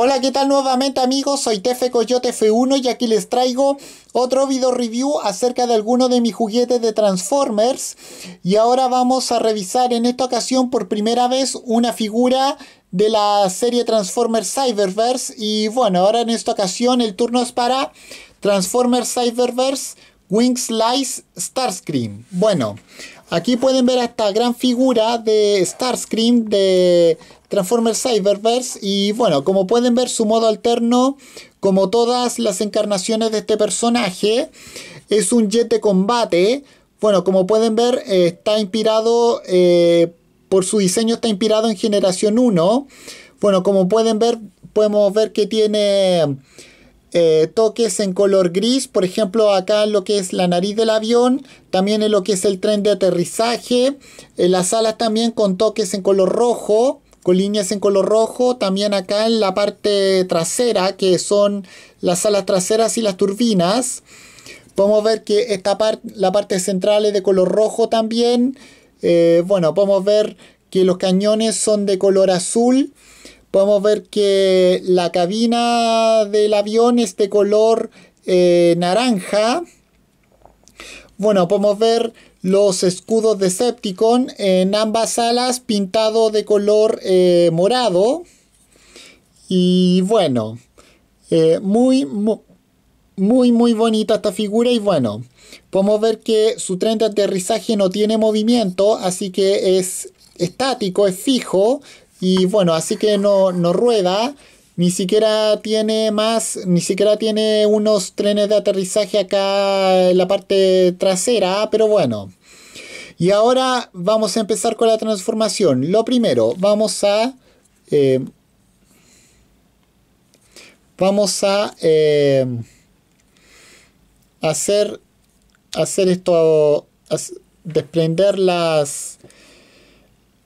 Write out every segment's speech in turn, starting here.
Hola, ¿qué tal nuevamente amigos? Soy Tefe Coyote F1 y aquí les traigo otro video review acerca de alguno de mis juguetes de Transformers. Y ahora vamos a revisar en esta ocasión por primera vez una figura de la serie Transformers Cyberverse. Y bueno, ahora en esta ocasión el turno es para Transformers Cyberverse Wings Slice Starscream. Bueno, Aquí pueden ver a esta gran figura de Starscream de Transformers Cyberverse y bueno, como pueden ver su modo alterno, como todas las encarnaciones de este personaje, es un jet de combate. Bueno, como pueden ver, eh, está inspirado, eh, por su diseño está inspirado en Generación 1. Bueno, como pueden ver, podemos ver que tiene eh, toques en color gris, por ejemplo acá en lo que es la nariz del avión, también en lo que es el tren de aterrizaje, en las alas también con toques en color rojo, con líneas en color rojo, también acá en la parte trasera que son las alas traseras y las turbinas. Podemos ver que esta la parte central es de color rojo también. Eh, bueno, podemos ver que los cañones son de color azul podemos ver que la cabina del avión es de color eh, naranja. Bueno, podemos ver los escudos de Septicon en ambas alas pintado de color eh, morado. Y bueno, eh, muy, muy, muy bonita esta figura y bueno, podemos ver que su tren de aterrizaje no tiene movimiento, así que es estático, es fijo, y bueno, así que no, rueda ni siquiera tiene más, ni siquiera tiene unos trenes de aterrizaje acá en la parte trasera, pero bueno. Y ahora vamos a empezar con la transformación. Lo primero, vamos a... Eh, vamos a eh, hacer, hacer esto, desprender las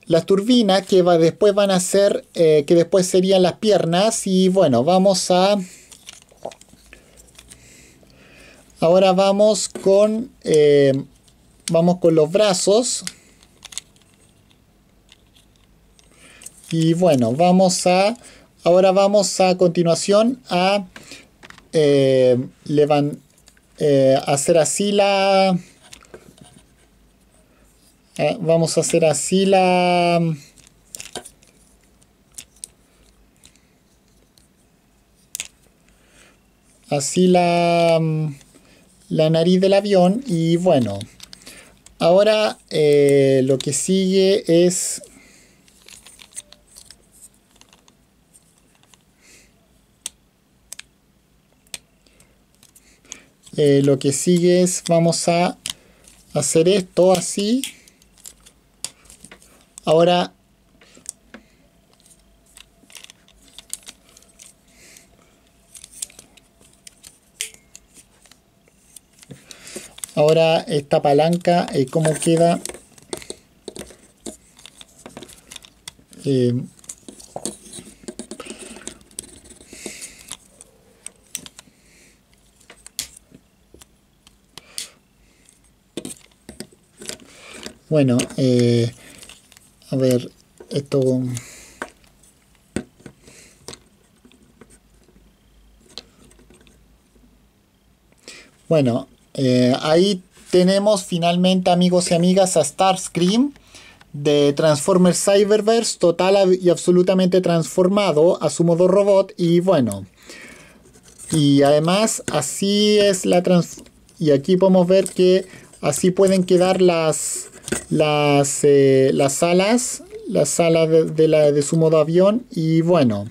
las turbinas que va, después van a ser, eh, que después serían las piernas y bueno, vamos a... Ahora vamos con, eh, vamos con los brazos. Y bueno, vamos a, ahora vamos a continuación a eh, hacer así la, eh, vamos a hacer así la... Así la, la nariz del avión y bueno. Ahora eh, lo que sigue es... Eh, lo que sigue es vamos a hacer esto así Ahora, ahora esta palanca, eh, cómo queda eh, bueno eh, a ver, esto... Bueno, eh, ahí tenemos finalmente, amigos y amigas, a Starscream de Transformers Cyberverse, total y absolutamente transformado a su modo robot. Y bueno, y además así es la trans... Y aquí podemos ver que así pueden quedar las las, eh, las alas, las de, su modo avión y bueno.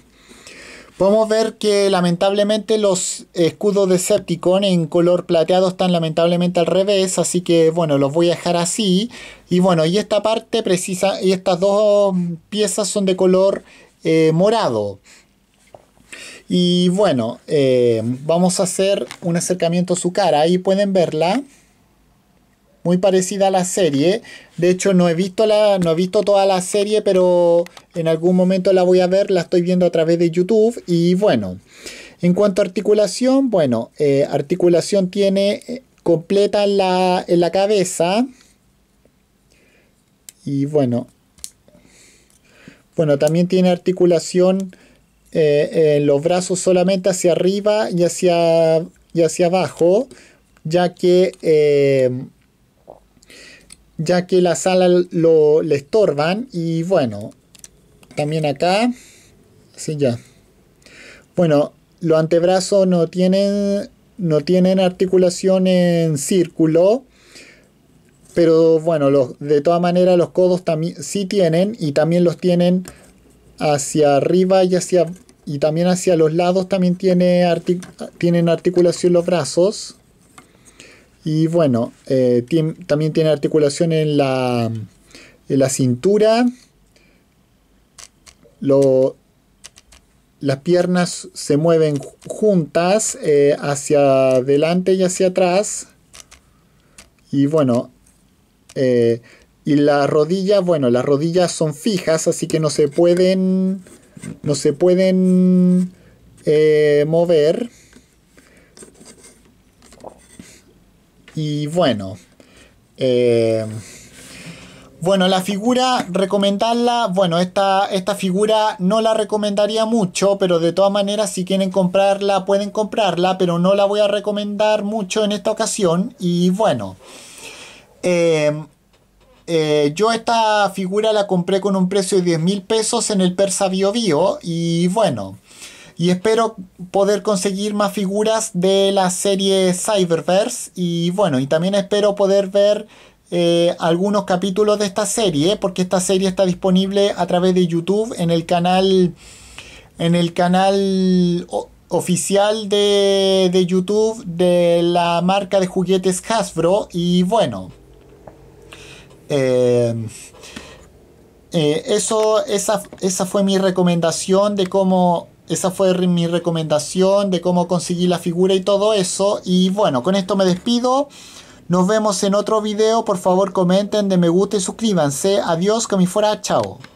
Podemos ver que lamentablemente los escudos de Septicon en color plateado están lamentablemente al revés, así que bueno, los voy a dejar así. Y bueno, y esta parte precisa, y estas dos piezas son de color eh, morado. Y bueno, eh, vamos a hacer un acercamiento a su cara, ahí pueden verla muy parecida a la serie. De hecho, no he visto la, no he visto toda la serie, pero en algún momento la voy a ver, la estoy viendo a través de YouTube. Y bueno, en cuanto a articulación, bueno, eh, articulación tiene eh, completa en la, cabeza. Y bueno, bueno, también tiene articulación eh, en los brazos solamente hacia arriba y hacia, y hacia abajo, ya que ya que la sala lo, le estorban y bueno, también acá, así ya. Bueno, los antebrazos no tienen, no tienen articulación en círculo, pero bueno, los, de todas maneras los codos también sí tienen y también los tienen hacia arriba y hacia y también hacia los lados también tiene tienen articulación los brazos. Y bueno, eh, también tiene articulación en la, la cintura. las piernas se mueven juntas eh, hacia adelante y hacia atrás. Y bueno, eh, y las rodillas, bueno, las rodillas son fijas, así que no se pueden, no se pueden mover. Y bueno. Eh, bueno, la figura, recomendarla. Bueno, esta, esta figura no la recomendaría mucho, pero de todas maneras, si quieren comprarla, pueden comprarla, pero no la voy a recomendar mucho en esta ocasión. Y bueno. Eh, eh, yo esta figura la compré con un precio de 10 mil pesos en el Persa Bio Bio y bueno, y espero poder conseguir más figuras de la serie Cyberverse. Y bueno, y también espero poder ver eh, algunos capítulos de esta serie, porque esta serie está disponible a través de YouTube en el canal, en el canal oficial de, YouTube de la marca de juguetes Hasbro. Y bueno. Eh, eh, eso, esa, fue mi recomendación de cómo esa fue mi recomendación de cómo conseguir la figura y todo eso. Y bueno, con esto me despido. Nos vemos en otro video. Por favor comenten, de me gusta y suscríbanse. Adiós, que fuera. Chao.